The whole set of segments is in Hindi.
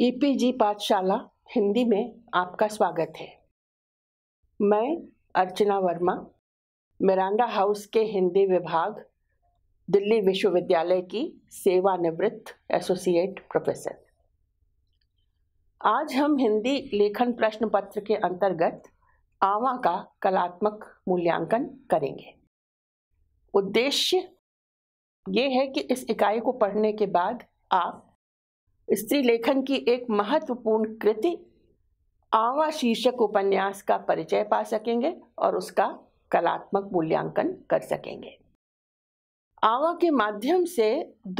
ईपीजी पाठशाला हिंदी में आपका स्वागत है मैं अर्चना वर्मा मिरांडा हाउस के हिंदी विभाग दिल्ली विश्वविद्यालय की सेवानिवृत्त एसोसिएट प्रोफेसर आज हम हिंदी लेखन प्रश्न पत्र के अंतर्गत आवा का कलात्मक मूल्यांकन करेंगे उद्देश्य ये है कि इस इकाई को पढ़ने के बाद आप स्त्री लेखन की एक महत्वपूर्ण कृति आवा शीर्षक उपन्यास का परिचय पा सकेंगे और उसका कलात्मक मूल्यांकन कर सकेंगे आवा के माध्यम से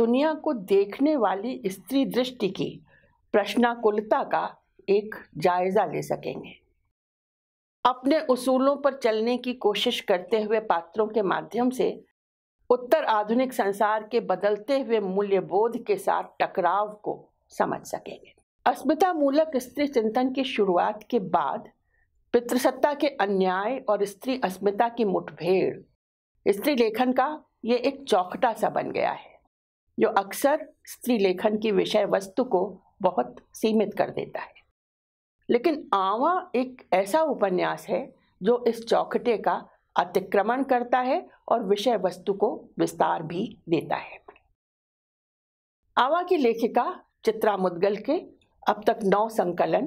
दुनिया को देखने वाली स्त्री दृष्टि की प्रश्नाकुलता का एक जायजा ले सकेंगे अपने उसूलों पर चलने की कोशिश करते हुए पात्रों के माध्यम से उत्तर आधुनिक संसार के बदलते हुए मूल्यबोध के साथ टकराव को समझ सकेंगे अस्मिता मूलक स्त्री चिंतन की शुरुआत के बाद पितृसत्ता के अन्याय और स्त्री अस्मिता की मुठभेड़ स्त्री लेखन का ये एक चौकटा सा बन गया है जो अक्सर स्त्री लेखन की विषय वस्तु को बहुत सीमित कर देता है लेकिन आवा एक ऐसा उपन्यास है जो इस चौकटे का अतिक्रमण करता है और विषय वस्तु को विस्तार भी देता है आवा की लेखिका चित्रा मुद्गल के अब तक नौ संकलन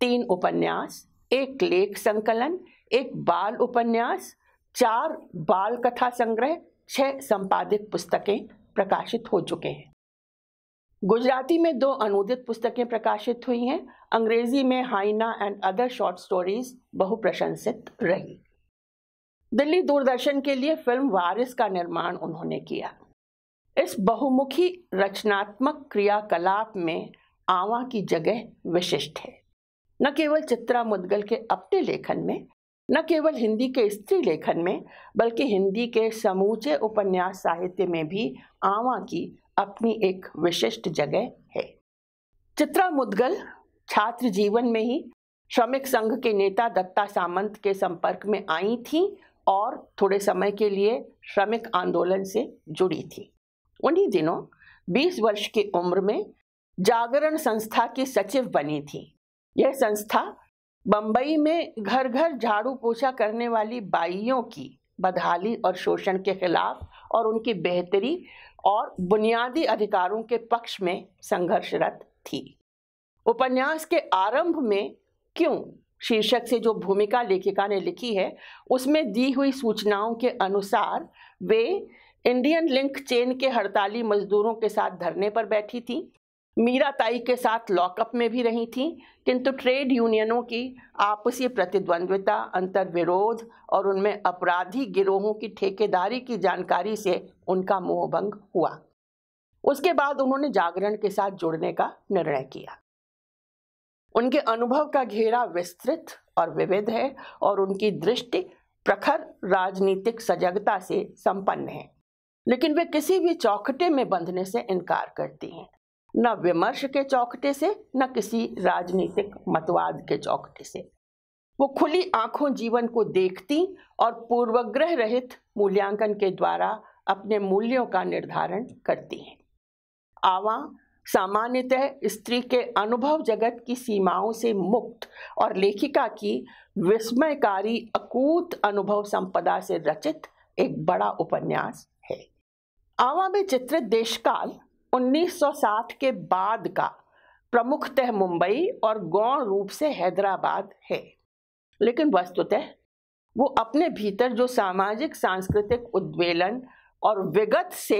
तीन उपन्यास एक लेख संकलन एक बाल उपन्यास चार बाल कथा संग्रह छह संपादित पुस्तकें प्रकाशित हो चुके हैं गुजराती में दो अनुदित पुस्तकें प्रकाशित हुई हैं अंग्रेजी में hyena and other short stories बहु प्रशंसित रही दिल्ली दूरदर्शन के लिए फिल्म वारिस का निर्माण उन्होंने किया इस बहुमुखी रचनात्मक क्रियाकलाप में आवा की जगह विशिष्ट है न केवल चित्रा मुद्गल के अपने लेखन में न केवल हिंदी के स्त्री लेखन में बल्कि हिंदी के समूचे उपन्यास साहित्य में भी आवा की अपनी एक विशिष्ट जगह है चित्रा मुदगल छात्र जीवन में ही श्रमिक संघ के नेता दत्ता सामंत के संपर्क में आई थी और थोड़े समय के लिए श्रमिक आंदोलन से जुड़ी थी उन्हीं दिनों 20 वर्ष की उम्र में जागरण संस्था की सचिव बनी थी यह संस्था बंबई में घर घर झाड़ू पोछा करने वाली बाइयों की बदहाली और शोषण के खिलाफ और उनकी बेहतरी और बुनियादी अधिकारों के पक्ष में संघर्षरत थी उपन्यास के आरंभ में क्यों शीर्षक से जो भूमिका लेखिका ने लिखी है उसमें दी हुई सूचनाओं के अनुसार वे इंडियन लिंक चेन के हड़ताली मजदूरों के साथ धरने पर बैठी थी मीरा ताई के साथ लॉकअप में भी रही थी किंतु ट्रेड यूनियनों की आपसी प्रतिद्वंद्विता अंतर विरोध और उनमें अपराधी गिरोहों की ठेकेदारी की जानकारी से उनका मोहभंग हुआ उसके बाद उन्होंने जागरण के साथ जुड़ने का निर्णय किया उनके अनुभव का घेरा विस्तृत और विविध है और उनकी दृष्टि प्रखर राजनीतिक सजगता से संपन्न है लेकिन वे किसी भी चौखटे में बंधने से इनकार करती हैं न विमर्श के चौखटे से न किसी राजनीतिक मतवाद के चौखटे से वो खुली आंखों जीवन को देखती और पूर्वग्रह रहित मूल्यांकन के द्वारा अपने मूल्यों का निर्धारण करती हैं आवा सामान्यतः स्त्री के अनुभव जगत की सीमाओं से मुक्त और लेखिका की विस्मयकारी अकूत अनुभव संपदा से रचित एक बड़ा उपन्यास आवा में चित्रित देशकाल 1960 के बाद का प्रमुखतः मुंबई और गौण रूप से हैदराबाद है लेकिन वस्तुतः वो अपने भीतर जो सामाजिक सांस्कृतिक उद्वेलन और विगत से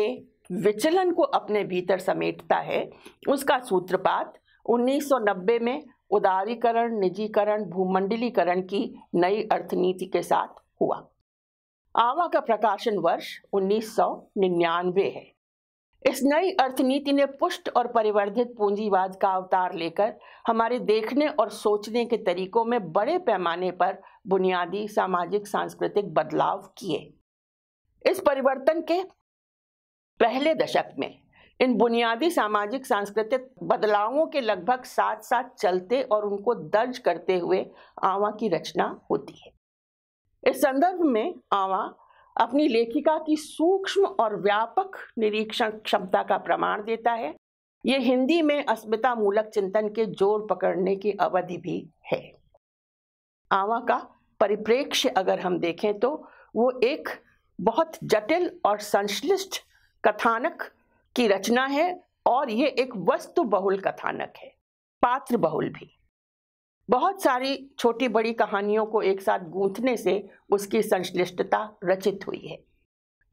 विचलन को अपने भीतर समेटता है उसका सूत्रपात 1990 में उदारीकरण निजीकरण भूमंडलीकरण की नई अर्थनीति के साथ हुआ आवा का प्रकाशन वर्ष 1999 है इस नई अर्थनीति ने पुष्ट और परिवर्धित पूंजीवाद का अवतार लेकर हमारे देखने और सोचने के तरीकों में बड़े पैमाने पर बुनियादी सामाजिक सांस्कृतिक बदलाव किए इस परिवर्तन के पहले दशक में इन बुनियादी सामाजिक सांस्कृतिक बदलावों के लगभग साथ साथ चलते और उनको दर्ज करते हुए आवा की रचना होती है इस संदर्भ में आवा अपनी लेखिका की सूक्ष्म और व्यापक निरीक्षण क्षमता का प्रमाण देता है ये हिंदी में अस्मिता मूलक चिंतन के जोर पकड़ने की अवधि भी है आवा का परिप्रेक्ष्य अगर हम देखें तो वो एक बहुत जटिल और संश्लिष्ट कथानक की रचना है और ये एक वस्तु बहुल कथानक है पात्र बहुल भी बहुत सारी छोटी बड़ी कहानियों को एक साथ गूंथने से उसकी संश्लिष्टता रचित हुई है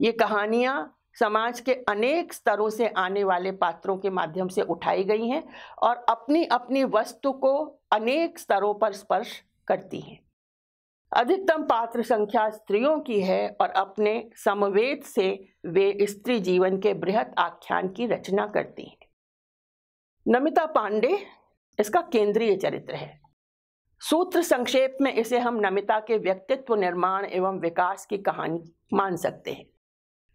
ये कहानियाँ समाज के अनेक स्तरों से आने वाले पात्रों के माध्यम से उठाई गई हैं और अपनी अपनी वस्तु को अनेक स्तरों पर स्पर्श करती हैं अधिकतम पात्र संख्या स्त्रियों की है और अपने समवेद से वे स्त्री जीवन के बृहत आख्यान की रचना करती हैं नमिता पांडे इसका केंद्रीय चरित्र है सूत्र संक्षेप में इसे हम नमिता के व्यक्तित्व निर्माण एवं विकास की कहानी मान सकते हैं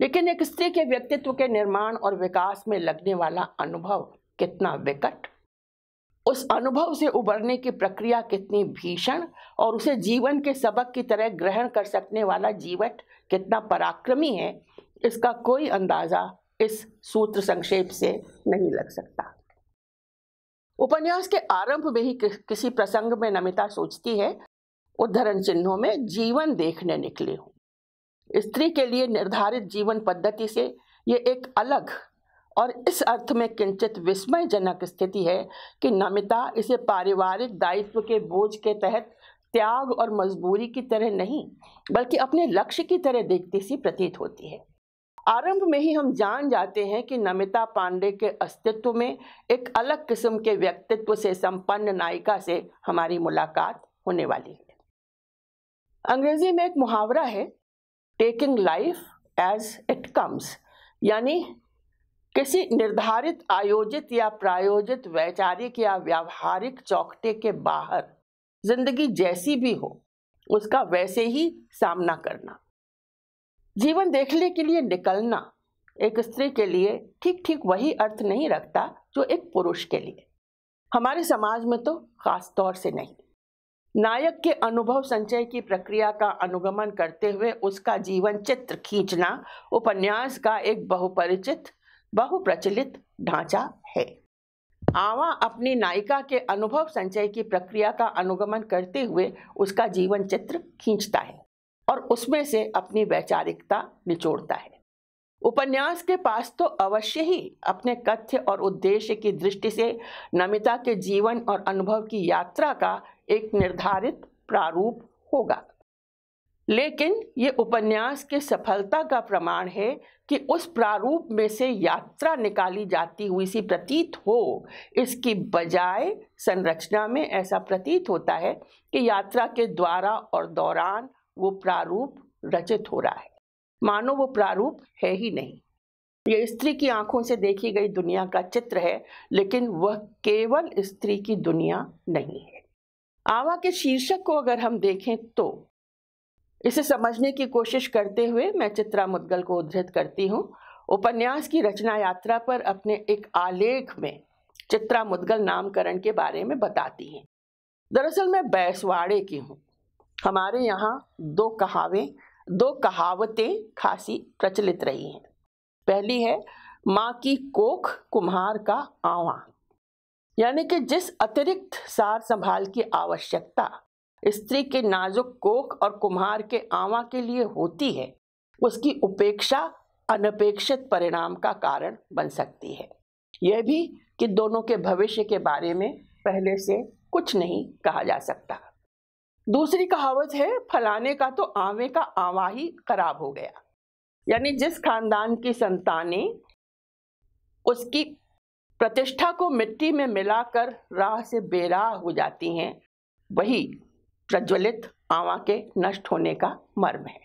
लेकिन एक स्त्री के व्यक्तित्व के निर्माण और विकास में लगने वाला अनुभव कितना विकट उस अनुभव से उबरने की प्रक्रिया कितनी भीषण और उसे जीवन के सबक की तरह ग्रहण कर सकने वाला जीवट कितना पराक्रमी है इसका कोई अंदाज़ा इस सूत्र संक्षेप से नहीं लग सकता उपन्यास के आरंभ में ही कि, किसी प्रसंग में नमिता सोचती है उद्धरण चिन्हों में जीवन देखने निकली हूँ स्त्री के लिए निर्धारित जीवन पद्धति से ये एक अलग और इस अर्थ में किंचित विस्मयजनक स्थिति है कि नमिता इसे पारिवारिक दायित्व के बोझ के तहत त्याग और मजबूरी की तरह नहीं बल्कि अपने लक्ष्य की तरह देखती सी प्रतीत होती है आरंभ में ही हम जान जाते हैं कि नमिता पांडे के अस्तित्व में एक अलग किस्म के व्यक्तित्व से संपन्न नायिका से हमारी मुलाकात होने वाली है अंग्रेजी में एक मुहावरा है taking life as it comes यानी किसी निर्धारित आयोजित या प्रायोजित वैचारिक या व्यावहारिक चौकटे के बाहर जिंदगी जैसी भी हो उसका वैसे ही सामना करना जीवन देखने के लिए निकलना एक स्त्री के लिए ठीक ठीक वही अर्थ नहीं रखता जो एक पुरुष के लिए हमारे समाज में तो खास तौर से नहीं नायक के अनुभव संचय की प्रक्रिया का अनुगमन करते हुए उसका जीवन चित्र खींचना उपन्यास का एक बहुपरिचित बहुप्रचलित ढांचा है आवा अपनी नायिका के अनुभव संचय की प्रक्रिया का अनुगमन करते हुए उसका जीवन चित्र खींचता है और उसमें से अपनी वैचारिकता निचोड़ता है उपन्यास के पास तो अवश्य ही अपने कथ्य और उद्देश्य की दृष्टि से नमिता के जीवन और अनुभव की यात्रा का एक निर्धारित प्रारूप होगा लेकिन ये उपन्यास के सफलता का प्रमाण है कि उस प्रारूप में से यात्रा निकाली जाती हुई सी प्रतीत हो इसकी बजाय संरचना में ऐसा प्रतीत होता है कि यात्रा के द्वारा और दौरान वो प्रारूप रचित हो रहा है मानो वो प्रारूप है ही नहीं यह स्त्री की आंखों से देखी गई दुनिया का चित्र है लेकिन वह केवल स्त्री की दुनिया नहीं है आवा के शीर्षक को अगर हम देखें तो इसे समझने की कोशिश करते हुए मैं चित्रा मुद्गल को उद्धृत करती हूँ उपन्यास की रचना यात्रा पर अपने एक आलेख में चित्रा मुद्गल नामकरण के बारे में बताती हैं दरअसल मैं बैसवाड़े की हूँ हमारे यहाँ दो कहावें दो कहावतें खासी प्रचलित रही हैं पहली है माँ की कोख कुम्हार का आवा यानी कि जिस अतिरिक्त सार संभाल की आवश्यकता स्त्री के नाजुक कोख और कुम्हार के आवा के लिए होती है उसकी उपेक्षा अनपेक्षित परिणाम का कारण बन सकती है यह भी कि दोनों के भविष्य के बारे में पहले से कुछ नहीं कहा जा सकता दूसरी कहावत है फलाने का तो आवे का आवा ही खराब हो गया यानी जिस खानदान की संतानें उसकी प्रतिष्ठा को मिट्टी में मिलाकर राह से बेराह हो जाती हैं वही प्रज्वलित आवा के नष्ट होने का मर्म है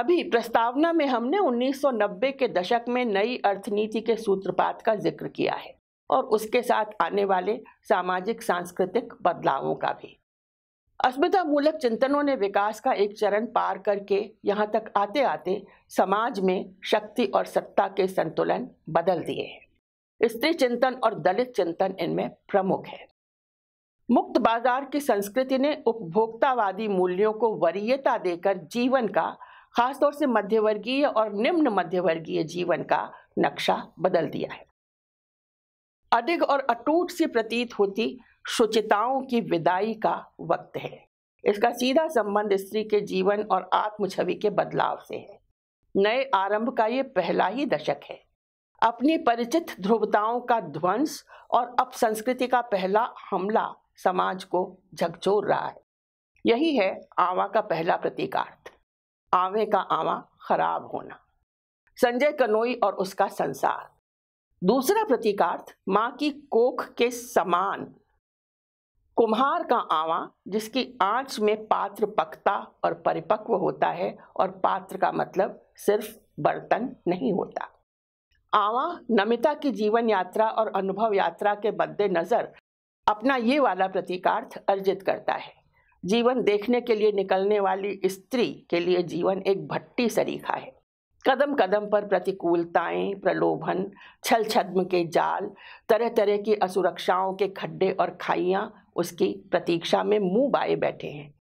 अभी प्रस्तावना में हमने 1990 के दशक में नई अर्थनीति के सूत्रपात का जिक्र किया है और उसके साथ आने वाले सामाजिक सांस्कृतिक बदलावों का भी अस्मिता मूलक चिंतनों ने विकास का एक चरण पार करके यहाँ तक आते आते समाज में शक्ति और सत्ता के संतुलन बदल दिए हैं स्त्री चिंतन और दलित चिंतन इनमें प्रमुख है मुक्त बाजार की संस्कृति ने उपभोक्तावादी मूल्यों को वरीयता देकर जीवन का खासतौर से मध्यवर्गीय और निम्न मध्यवर्गीय जीवन का नक्शा बदल दिया है अधिक और अटूट सी प्रतीत होती शुचिताओं की विदाई का वक्त है इसका सीधा संबंध स्त्री के जीवन और आत्म छवि के बदलाव से है नए आरंभ का ये पहला ही दशक है अपनी परिचित ध्रुवताओं का ध्वंस और अपसंस्कृति का पहला हमला समाज को झकझोर रहा है यही है आवा का पहला प्रतीकार्थ आवे का आवा खराब होना संजय कनोई और उसका संसार दूसरा प्रतीकार्थ माँ की कोख के समान कुम्हार का आवा जिसकी आंच में पात्र पकता और परिपक्व होता है और पात्र का मतलब सिर्फ बर्तन नहीं होता आवा नमिता की जीवन यात्रा और अनुभव यात्रा के मद्देनज़र अपना ये वाला प्रतीकार्थ अर्जित करता है जीवन देखने के लिए निकलने वाली स्त्री के लिए जीवन एक भट्टी सरीखा है कदम कदम पर प्रतिकूलताएं, प्रलोभन छल छद्म के जाल तरह तरह की असुरक्षाओं के खड्डे और खाइयाँ उसकी प्रतीक्षा में मुंह बाए बैठे हैं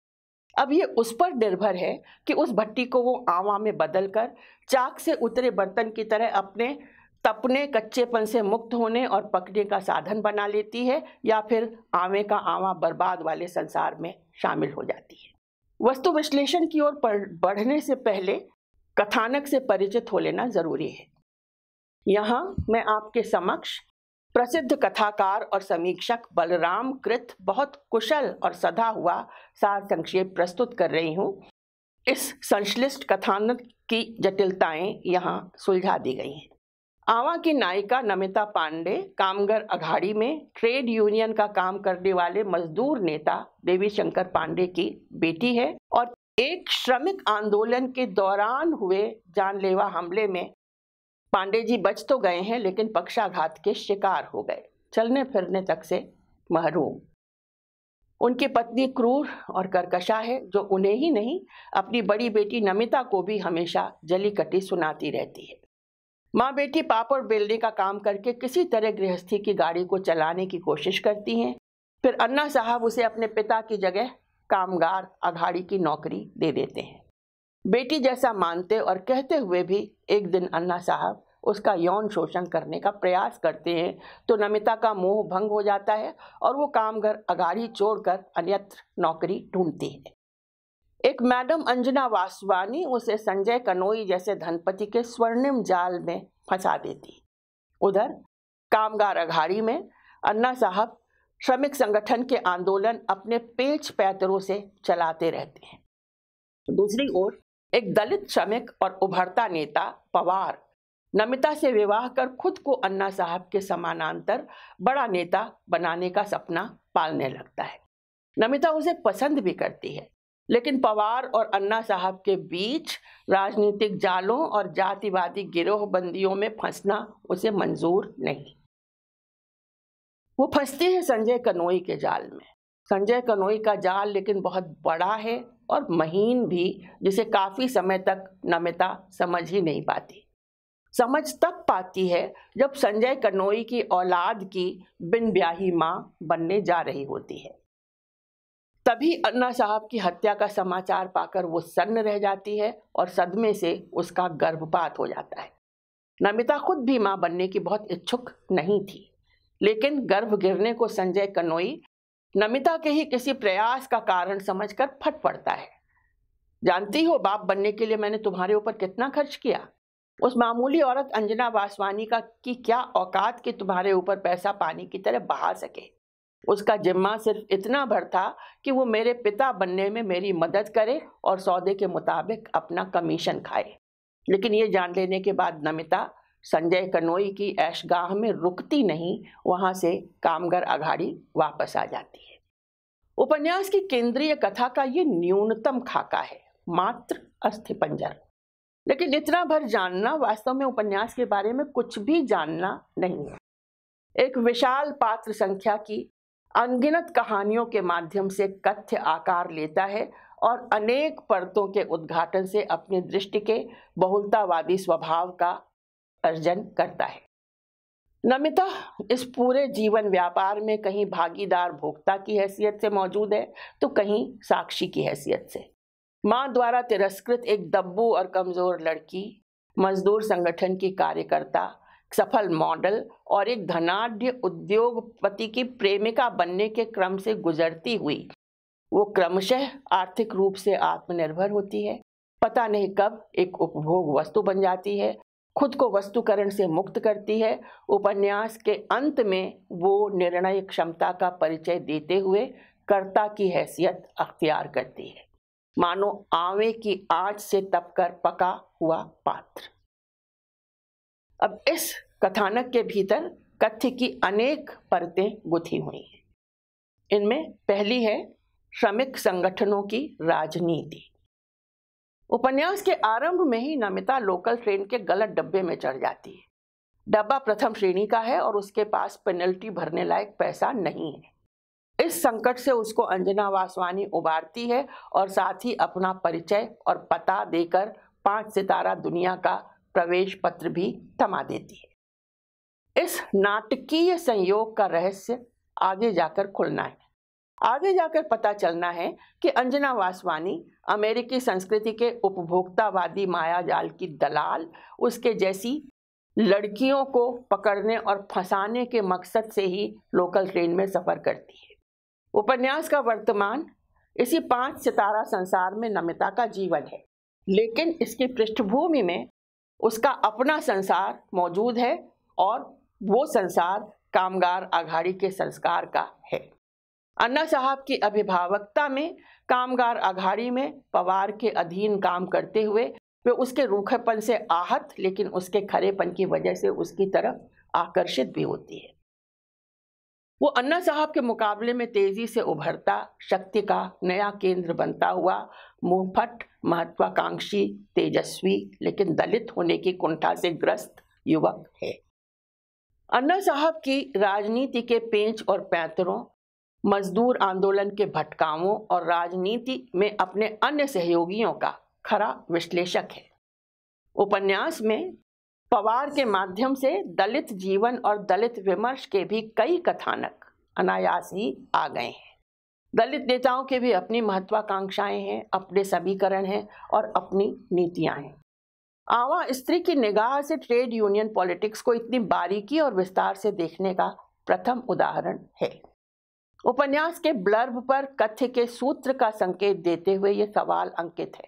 अब ये उस पर निर्भर है कि उस भट्टी को वो आवा में बदल कर चाक से उतरे बर्तन की तरह अपने तपने कच्चेपन से मुक्त होने और पकने का साधन बना लेती है या फिर आवे का आवा बर्बाद वाले संसार में शामिल हो जाती है वस्तु विश्लेषण की ओर बढ़ने से पहले कथानक से परिचित हो लेना जरूरी है यहाँ मैं आपके समक्ष प्रसिद्ध कथाकार और समीक्षक बलराम कृत बहुत कुशल और सदा हुआ सार संक्षेप प्रस्तुत कर रही हूँ इस संश्लिष्ट कथानक की जटिलताएं यहाँ सुलझा दी गई हैं आवा की नायिका नमिता पांडे कामगर अघाड़ी में ट्रेड यूनियन का काम करने वाले मजदूर नेता देवी शंकर पांडे की बेटी है और एक श्रमिक आंदोलन के दौरान हुए जानलेवा हमले में पांडे जी बच तो गए हैं लेकिन पक्षाघात के शिकार हो गए चलने फिरने तक से महरूम उनकी पत्नी क्रूर और करकशा है जो उन्हें ही नहीं अपनी बड़ी बेटी नमिता को भी हमेशा जली कटी सुनाती रहती है माँ बेटी पापड़ बेलने का काम करके किसी तरह गृहस्थी की गाड़ी को चलाने की कोशिश करती हैं फिर अन्ना साहब उसे अपने पिता की जगह कामगार अघाड़ी की नौकरी दे देते हैं बेटी जैसा मानते और कहते हुए भी एक दिन अन्ना साहब उसका यौन शोषण करने का प्रयास करते हैं तो नमिता का मोह भंग हो जाता है और वो अघाड़ी अगाड़ी छोड़कर अन्यत्र नौकरी ढूंढती है एक मैडम अंजना वासवानी उसे संजय कनोई जैसे धनपति के स्वर्णिम जाल में फंसा देती उधर कामगार अघाड़ी में अन्ना साहब श्रमिक संगठन के आंदोलन अपने पेच पैतरों से चलाते रहते हैं दूसरी ओर एक दलित श्रमिक और उभरता नेता पवार नमिता से विवाह कर खुद को अन्ना साहब के समानांतर बड़ा नेता बनाने का सपना पालने लगता है नमिता उसे पसंद भी करती है लेकिन पवार और अन्ना साहब के बीच राजनीतिक जालों और जातिवादी गिरोहबंदियों में फंसना उसे मंजूर नहीं वो फंसती है संजय कनोई के जाल में संजय कनोई का जाल लेकिन बहुत बड़ा है और महीन भी जिसे काफ़ी समय तक नमिता समझ ही नहीं पाती समझ तब पाती है जब संजय कनोई की औलाद की बिन ब्याही माँ बनने जा रही होती है तभी अन्ना साहब की हत्या का समाचार पाकर वो सन्न रह जाती है और सदमे से उसका गर्भपात हो जाता है नमिता खुद भी माँ बनने की बहुत इच्छुक नहीं थी लेकिन गर्भ गिरने को संजय कनोई नमिता के ही किसी प्रयास का कारण समझकर फट पड़ता है जानती हो बाप बनने के लिए मैंने तुम्हारे ऊपर कितना खर्च किया उस मामूली औरत अंजना वासवानी का की क्या औकात कि तुम्हारे ऊपर पैसा पानी की तरह बहा सके उसका जिम्मा सिर्फ इतना भर था कि वो मेरे पिता बनने में मेरी मदद करे और सौदे के मुताबिक अपना कमीशन खाए लेकिन ये जान लेने के बाद नमिता संजय कनोई की ऐशगाह में रुकती नहीं वहां से कामगर अघाड़ी वापस आ जाती है उपन्यास की केंद्रीय कथा का ये न्यूनतम खाका है मात्र अस्थिपंजर लेकिन इतना भर जानना वास्तव में उपन्यास के बारे में कुछ भी जानना नहीं है एक विशाल पात्र संख्या की अनगिनत कहानियों के माध्यम से कथ्य आकार लेता है और अनेक परतों के उद्घाटन से अपने दृष्टि के बहुलतावादी स्वभाव का अर्जन करता है नमिता इस पूरे जीवन व्यापार में कहीं भागीदार भोक्ता की हैसियत से मौजूद है तो कहीं साक्षी की हैसियत से माँ द्वारा तिरस्कृत एक दब्बू और कमज़ोर लड़की मजदूर संगठन की कार्यकर्ता सफल मॉडल और एक धनाढ़ उद्योगपति की प्रेमिका बनने के क्रम से गुजरती हुई वो क्रमशः आर्थिक रूप से आत्मनिर्भर होती है पता नहीं कब एक उपभोग वस्तु बन जाती है खुद को वस्तुकरण से मुक्त करती है उपन्यास के अंत में वो निर्णय क्षमता का परिचय देते हुए कर्ता की हैसियत अख्तियार करती है मानो आवे की आज से तपकर पका हुआ पात्र अब इस कथानक के भीतर कथ्य की अनेक परतें गुथी हुई हैं इनमें पहली है श्रमिक संगठनों की राजनीति उपन्यास के आरंभ में ही नमिता लोकल ट्रेन के गलत डब्बे में चढ़ जाती है डब्बा प्रथम श्रेणी का है और उसके पास पेनल्टी भरने लायक पैसा नहीं है इस संकट से उसको अंजना वासवानी उबारती है और साथ ही अपना परिचय और पता देकर पांच सितारा दुनिया का प्रवेश पत्र भी थमा देती है इस नाटकीय संयोग का रहस्य आगे जाकर खुलना है आगे जाकर पता चलना है कि अंजना वासवानी अमेरिकी संस्कृति के उपभोक्तावादी माया जाल की दलाल उसके जैसी लड़कियों को पकड़ने और फंसाने के मकसद से ही लोकल ट्रेन में सफ़र करती है उपन्यास का वर्तमान इसी पांच सितारा संसार में नमिता का जीवन है लेकिन इसकी पृष्ठभूमि में उसका अपना संसार मौजूद है और वो संसार कामगार आघाड़ी के संस्कार का है अन्ना साहब की अभिभावकता में कामगार आघाड़ी में पवार के अधीन काम करते हुए वे उसके रूखेपन से आहत लेकिन उसके खरेपन की वजह से उसकी तरफ आकर्षित भी होती है वो अन्ना साहब के मुकाबले में तेजी से उभरता शक्ति का नया केंद्र बनता हुआ मुंहफट महत्वाकांक्षी तेजस्वी लेकिन दलित होने की कुंठा से ग्रस्त युवक है अन्ना साहब की राजनीति के पेंच और पैंतरों मजदूर आंदोलन के भटकावों और राजनीति में अपने अन्य सहयोगियों का खरा विश्लेषक है उपन्यास में पवार के माध्यम से दलित जीवन और दलित विमर्श के भी कई कथानक अनायास ही आ गए हैं दलित नेताओं के भी अपनी महत्वाकांक्षाएं हैं अपने समीकरण हैं और अपनी नीतियां हैं आवा स्त्री की निगाह से ट्रेड यूनियन पॉलिटिक्स को इतनी बारीकी और विस्तार से देखने का प्रथम उदाहरण है उपन्यास के ब्लर्ब पर कथ्य के सूत्र का संकेत देते हुए यह सवाल अंकित है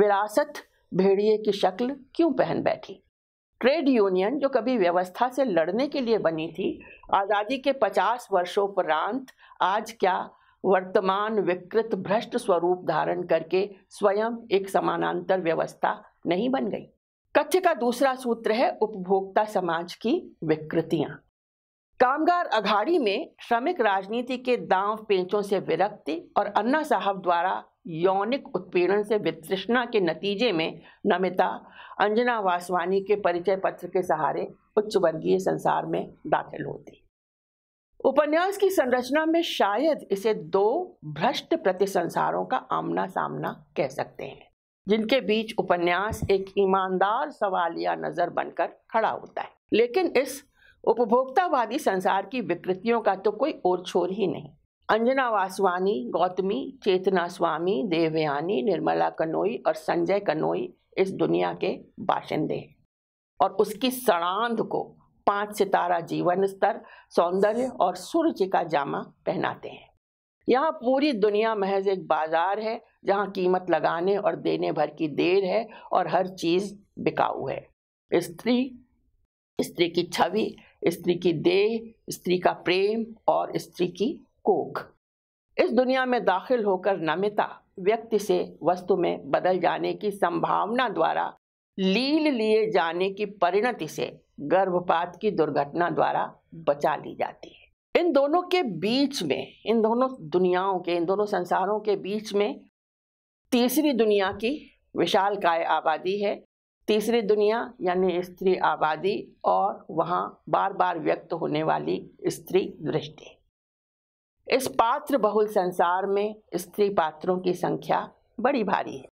विरासत भेड़िए की शक्ल क्यों पहन बैठी ट्रेड यूनियन जो कभी व्यवस्था से लड़ने के लिए बनी थी आज़ादी के 50 उपरांत आज क्या वर्तमान विकृत भ्रष्ट स्वरूप धारण करके स्वयं एक समानांतर व्यवस्था नहीं बन गई कथ्य का दूसरा सूत्र है उपभोक्ता समाज की विकृतियां कामगार अघाड़ी में श्रमिक राजनीति के दांव पेंचों से विरक्ति और अन्ना साहब द्वारा यौनिक उत्पीड़न से वितृष्णा के नतीजे में नमिता अंजना वासवानी के परिचय पत्र के सहारे उच्च वर्गीय संसार में दाखिल होती उपन्यास की संरचना में शायद इसे दो भ्रष्ट प्रति संसारों का आमना सामना कह सकते हैं जिनके बीच उपन्यास एक ईमानदार सवालिया नजर बनकर खड़ा होता है लेकिन इस उपभोक्तावादी संसार की विकृतियों का तो कोई और छोर ही नहीं अंजना वासवानी गौतमी चेतना स्वामी देवयानी निर्मला कनोई और संजय कनोई इस दुनिया के बाशिंदे हैं और उसकी सड़ांध को पांच सितारा जीवन स्तर सौंदर्य और सूर्य का जामा पहनाते हैं यहाँ पूरी दुनिया महज एक बाजार है जहाँ कीमत लगाने और देने भर की देर है और हर चीज़ बिकाऊ है स्त्री स्त्री की छवि स्त्री की देह स्त्री का प्रेम और स्त्री की कोख इस दुनिया में दाखिल होकर नमिता व्यक्ति से वस्तु में बदल जाने की संभावना द्वारा लील लिए जाने की परिणति से गर्भपात की दुर्घटना द्वारा बचा ली जाती है इन दोनों के बीच में इन दोनों दुनियाओं के इन दोनों संसारों के बीच में तीसरी दुनिया की विशाल काय आबादी है तीसरी दुनिया यानी स्त्री आबादी और वहाँ बार बार व्यक्त होने वाली स्त्री दृष्टि इस पात्र बहुल संसार में स्त्री पात्रों की संख्या बड़ी भारी है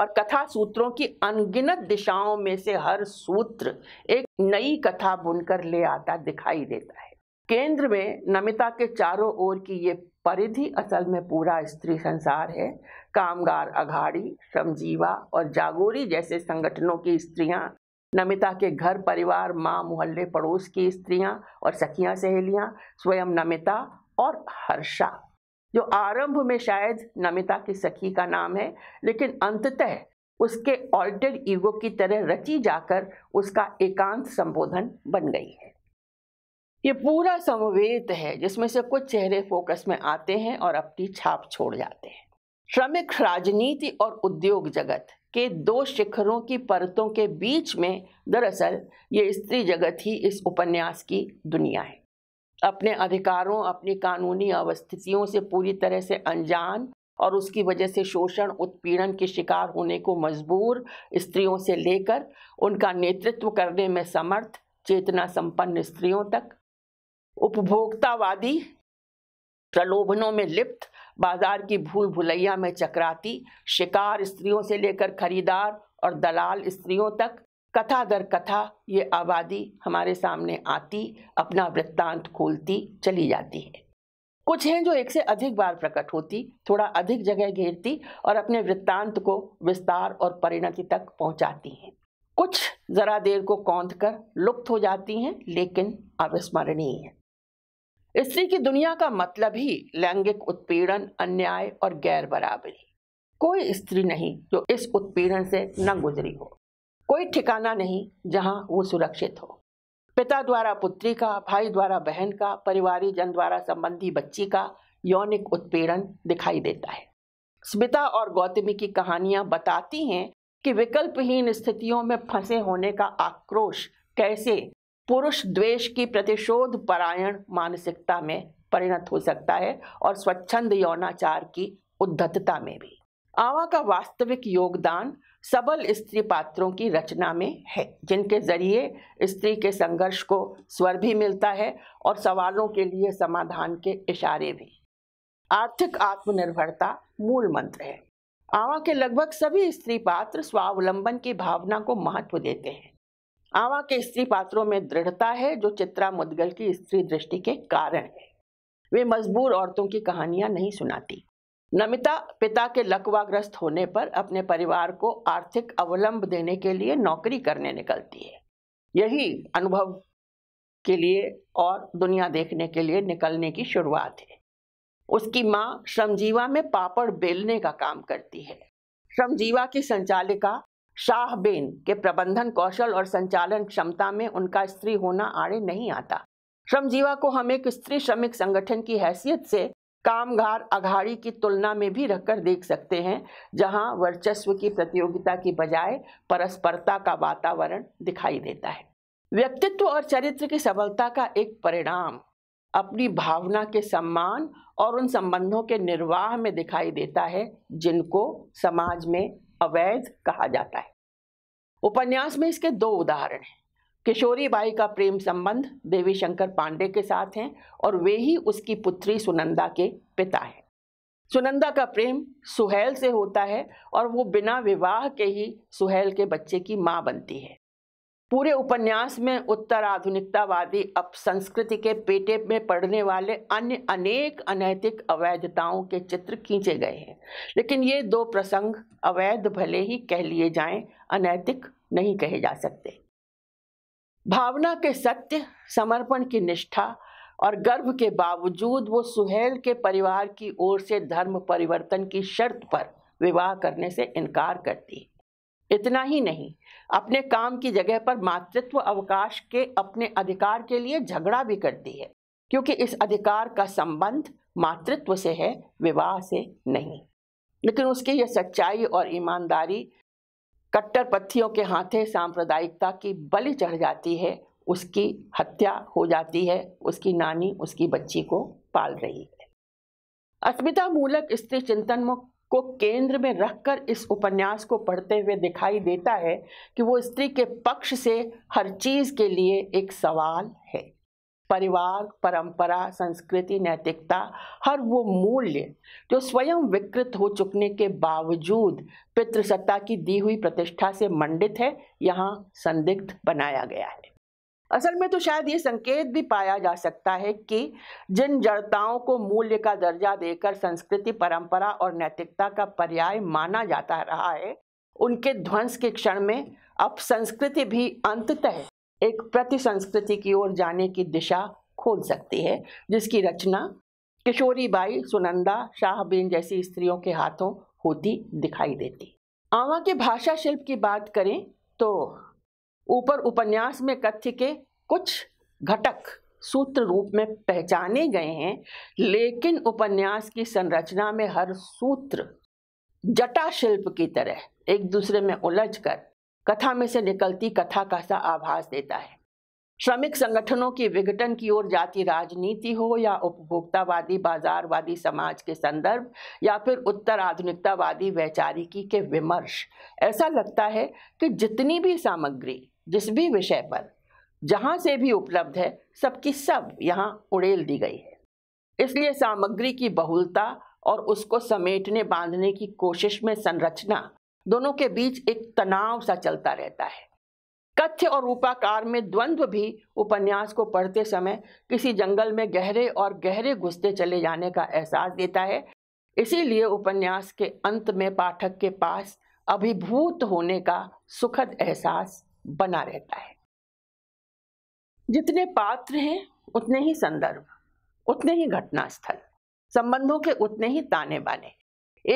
और कथा सूत्रों की अनगिनत दिशाओं में से हर सूत्र एक नई कथा बुनकर ले आता दिखाई देता है केंद्र में नमिता के चारों ओर की ये परिधि असल में पूरा स्त्री संसार है कामगार अघाड़ी समजीवा और जागोरी जैसे संगठनों की स्त्रियां नमिता के घर परिवार माँ मोहल्ले पड़ोस की स्त्रियां और सखियां सहेलियां स्वयं नमिता और हर्षा जो आरंभ में शायद नमिता की सखी का नाम है लेकिन अंततः उसके ऑल्टर ईगो की तरह रची जाकर उसका एकांत संबोधन बन गई है ये पूरा समवेत है जिसमें से कुछ चेहरे फोकस में आते हैं और अपनी छाप छोड़ जाते हैं श्रमिक राजनीति और उद्योग जगत के दो शिखरों की परतों के बीच में दरअसल ये स्त्री जगत ही इस उपन्यास की दुनिया है अपने अधिकारों अपनी कानूनी अवस्थितियों से पूरी तरह से अनजान और उसकी वजह से शोषण उत्पीड़न के शिकार होने को मजबूर स्त्रियों से लेकर उनका नेतृत्व करने में समर्थ चेतना संपन्न स्त्रियों तक उपभोक्तावादी प्रलोभनों में लिप्त बाजार की भूल भुलैया में चकराती शिकार स्त्रियों से लेकर खरीदार और दलाल स्त्रियों तक कथा दर कथा ये आबादी हमारे सामने आती अपना वृत्तांत खोलती चली जाती है कुछ हैं जो एक से अधिक बार प्रकट होती थोड़ा अधिक जगह घेरती और अपने वृत्तांत को विस्तार और परिणति तक पहुंचाती हैं कुछ ज़रा देर को कौंध कर लुप्त हो जाती हैं लेकिन अविस्मरणीय हैं स्त्री की दुनिया का मतलब ही लैंगिक उत्पीड़न अन्याय और गैर बराबरी कोई स्त्री नहीं जो इस उत्पीड़न से न गुजरी हो कोई ठिकाना नहीं जहां वो सुरक्षित हो पिता द्वारा पुत्री का भाई द्वारा बहन का परिवारी जन द्वारा संबंधी बच्ची का यौनिक उत्पीड़न दिखाई देता है स्मिता और गौतमी की कहानियां बताती हैं कि विकल्पहीन स्थितियों में फंसे होने का आक्रोश कैसे पुरुष द्वेष की प्रतिशोध परायण मानसिकता में परिणत हो सकता है और स्वच्छंद यौनाचार की उद्धतता में भी आवा का वास्तविक योगदान सबल स्त्री पात्रों की रचना में है जिनके जरिए स्त्री के संघर्ष को स्वर भी मिलता है और सवालों के लिए समाधान के इशारे भी आर्थिक आत्मनिर्भरता मूल मंत्र है आवा के लगभग सभी स्त्री पात्र स्वावलंबन की भावना को महत्व देते हैं आवा के स्त्री पात्रों में दृढ़ता है जो चित्रा मुदगल की स्त्री दृष्टि के कारण है वे मजबूर औरतों की कहानियां नहीं सुनाती नमिता पिता के लकवाग्रस्त होने पर अपने परिवार को आर्थिक अवलंब देने के लिए नौकरी करने निकलती है यही अनुभव के लिए और दुनिया देखने के लिए निकलने की शुरुआत है उसकी माँ श्रमजीवा में पापड़ बेलने का काम करती है श्रमजीवा की संचालिका शाहबेन के प्रबंधन कौशल और संचालन क्षमता में उनका स्त्री होना आड़े नहीं आता श्रमजीवा को हम एक स्त्री श्रमिक संगठन की हैसियत से कामगार अघाड़ी की तुलना में भी रखकर देख सकते हैं जहां वर्चस्व की प्रतियोगिता की बजाय परस्परता का वातावरण दिखाई देता है व्यक्तित्व और चरित्र की सफलता का एक परिणाम अपनी भावना के सम्मान और उन संबंधों के निर्वाह में दिखाई देता है जिनको समाज में अवैध कहा जाता है उपन्यास में इसके दो उदाहरण हैं किशोरी बाई का प्रेम संबंध देवी शंकर पांडे के साथ हैं और वे ही उसकी पुत्री सुनंदा के पिता हैं सुनंदा का प्रेम सुहेल से होता है और वो बिना विवाह के ही सुहेल के बच्चे की माँ बनती है पूरे उपन्यास में उत्तर आधुनिकतावादी अपसंस्कृति के पेटे में पड़ने वाले अन्य अनेक अनैतिक अवैधताओं के चित्र खींचे गए हैं लेकिन ये दो प्रसंग अवैध भले ही कह लिए जाएं अनैतिक नहीं कहे जा सकते भावना के सत्य समर्पण की निष्ठा और गर्भ के बावजूद वो सुहेल के परिवार की ओर से धर्म परिवर्तन की शर्त पर विवाह करने से इनकार करती इतना ही नहीं अपने काम की जगह पर मातृत्व अवकाश के अपने अधिकार के लिए झगड़ा भी करती है क्योंकि इस अधिकार का संबंध मातृत्व से है विवाह से नहीं लेकिन उसकी यह सच्चाई और ईमानदारी कट्टरपत्थियों के हाथे सांप्रदायिकता की बलि चढ़ जाती है उसकी हत्या हो जाती है उसकी नानी उसकी बच्ची को पाल रही है अस्मिता मूलक स्त्री चिंतन मुक्त को केंद्र में रखकर इस उपन्यास को पढ़ते हुए दिखाई देता है कि वो स्त्री के पक्ष से हर चीज़ के लिए एक सवाल है परिवार परंपरा संस्कृति नैतिकता हर वो मूल्य जो स्वयं विकृत हो चुकने के बावजूद पितृसत्ता की दी हुई प्रतिष्ठा से मंडित है यहाँ संदिग्ध बनाया गया है असल में तो शायद ये संकेत भी पाया जा सकता है कि जिन जड़ताओं को मूल्य का दर्जा देकर संस्कृति परंपरा और नैतिकता का पर्याय माना जाता रहा है उनके ध्वंस के क्षण में अब संस्कृति भी अंततः एक प्रति संस्कृति की ओर जाने की दिशा खोल सकती है जिसकी रचना किशोरी बाई सुनंदा शाहबीन जैसी स्त्रियों के हाथों होती दिखाई देती आवा के भाषा शिल्प की बात करें तो ऊपर उपन्यास में तथ्य के कुछ घटक सूत्र रूप में पहचाने गए हैं लेकिन उपन्यास की संरचना में हर सूत्र जटा शिल्प की तरह एक दूसरे में उलझकर कथा में से निकलती कथा का सा आभास देता है श्रमिक संगठनों की विघटन की ओर जाती राजनीति हो या उपभोक्तावादी बाजारवादी समाज के संदर्भ या फिर उत्तर आधुनिकतावादी वैचारिकी के विमर्श ऐसा लगता है कि जितनी भी सामग्री जिस भी विषय पर जहाँ से भी उपलब्ध है सबकी सब, सब यहाँ उड़ेल दी गई है इसलिए सामग्री की बहुलता और उसको समेटने बांधने की कोशिश में संरचना दोनों के बीच एक तनाव सा चलता रहता है कथ्य और रूपाकार में द्वंद्व भी उपन्यास को पढ़ते समय किसी जंगल में गहरे और गहरे घुसते चले जाने का एहसास देता है इसीलिए उपन्यास के अंत में पाठक के पास अभिभूत होने का सुखद एहसास बना रहता है जितने पात्र हैं उतने ही संदर्भ उतने ही घटनास्थल संबंधों के उतने ही ताने बाने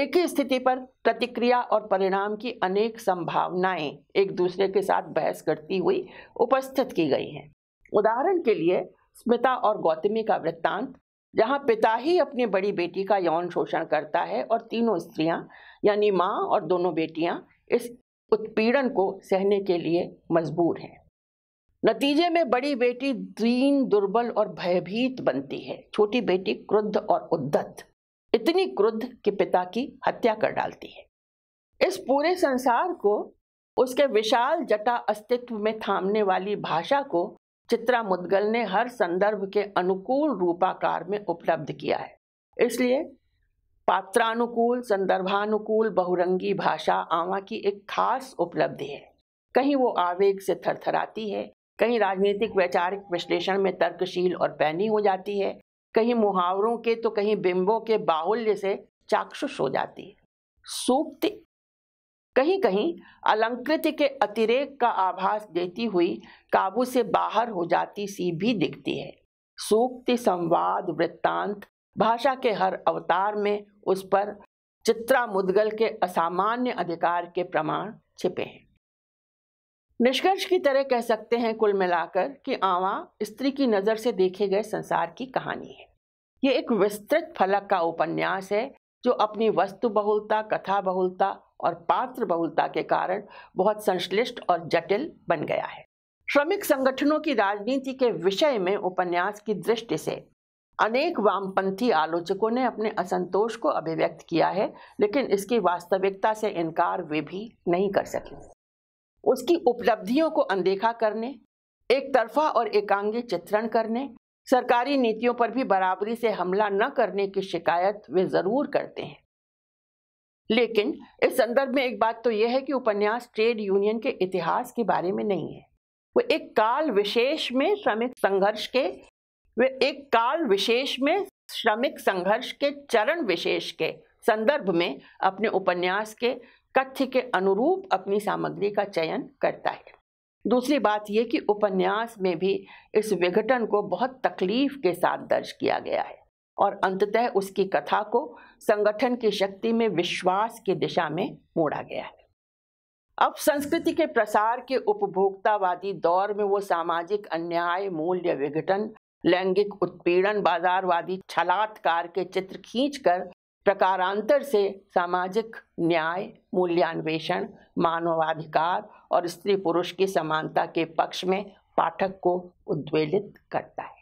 एक ही स्थिति पर प्रतिक्रिया और परिणाम की अनेक संभावनाएं एक दूसरे के साथ बहस करती हुई उपस्थित की गई हैं उदाहरण के लिए स्मिता और गौतमी का वृत्तांत जहां पिता ही अपनी बड़ी बेटी का यौन शोषण करता है और तीनों स्त्रियां यानी माँ और दोनों बेटियां इस उत्पीड़न को सहने के लिए मजबूर हैं नतीजे में बड़ी बेटी दीन दुर्बल और भयभीत बनती है छोटी बेटी क्रुद्ध और उद्दत इतनी क्रुद्ध कि पिता की हत्या कर डालती है इस पूरे संसार को उसके विशाल जटा अस्तित्व में थामने वाली भाषा को चित्रा मुद्गल ने हर संदर्भ के अनुकूल रूपाकार में उपलब्ध किया है इसलिए पात्रानुकूल संदर्भानुकूल बहुरंगी भाषा आमा की एक खास उपलब्धि है कहीं वो आवेग से थरथराती है कहीं राजनीतिक वैचारिक विश्लेषण में तर्कशील और पैनी हो जाती है कहीं मुहावरों के तो कहीं बिंबों के बाहुल्य से चाक्षुष हो जाती है सूक्ति कहीं कहीं अलंकृत के अतिरेक का आभास देती हुई काबू से बाहर हो जाती सी भी दिखती है सूक्ति संवाद वृत्तांत भाषा के हर अवतार में उस पर चित्रा मुदगल के असामान्य अधिकार के प्रमाण छिपे हैं निष्कर्ष की तरह कह सकते हैं कुल मिलाकर कि आवा स्त्री की नज़र से देखे गए संसार की कहानी है ये एक विस्तृत फलक का उपन्यास है जो अपनी वस्तु बहुलता कथा बहुलता और पात्र बहुलता के कारण बहुत संश्लिष्ट और जटिल बन गया है श्रमिक संगठनों की राजनीति के विषय में उपन्यास की दृष्टि से अनेक वामपंथी आलोचकों ने अपने असंतोष को अभिव्यक्त किया है लेकिन इसकी वास्तविकता से इनकार वे भी नहीं कर सके उसकी उपलब्धियों को अनदेखा करने एक तरफा और एकांगी चित्रण करने सरकारी नीतियों पर भी बराबरी से हमला न करने की शिकायत वे जरूर करते हैं लेकिन इस संदर्भ में एक बात तो यह है कि उपन्यास ट्रेड यूनियन के इतिहास के बारे में नहीं है वो एक काल विशेष में श्रमिक संघर्ष के वे एक काल विशेष में श्रमिक संघर्ष के चरण विशेष के संदर्भ में अपने उपन्यास के तथ्य के अनुरूप अपनी सामग्री का चयन करता है दूसरी बात यह कि उपन्यास में भी इस विघटन को बहुत तकलीफ के साथ दर्ज किया गया है और अंततः उसकी कथा को संगठन की शक्ति में विश्वास की दिशा में मोड़ा गया है अब संस्कृति के प्रसार के उपभोक्तावादी दौर में वो सामाजिक अन्याय मूल्य विघटन लैंगिक उत्पीड़न बाजारवादी छलात्कार के चित्र खींचकर प्रकारांतर से सामाजिक न्याय मूल्यान्वेषण मानवाधिकार और स्त्री पुरुष की समानता के पक्ष में पाठक को उद्वेलित करता है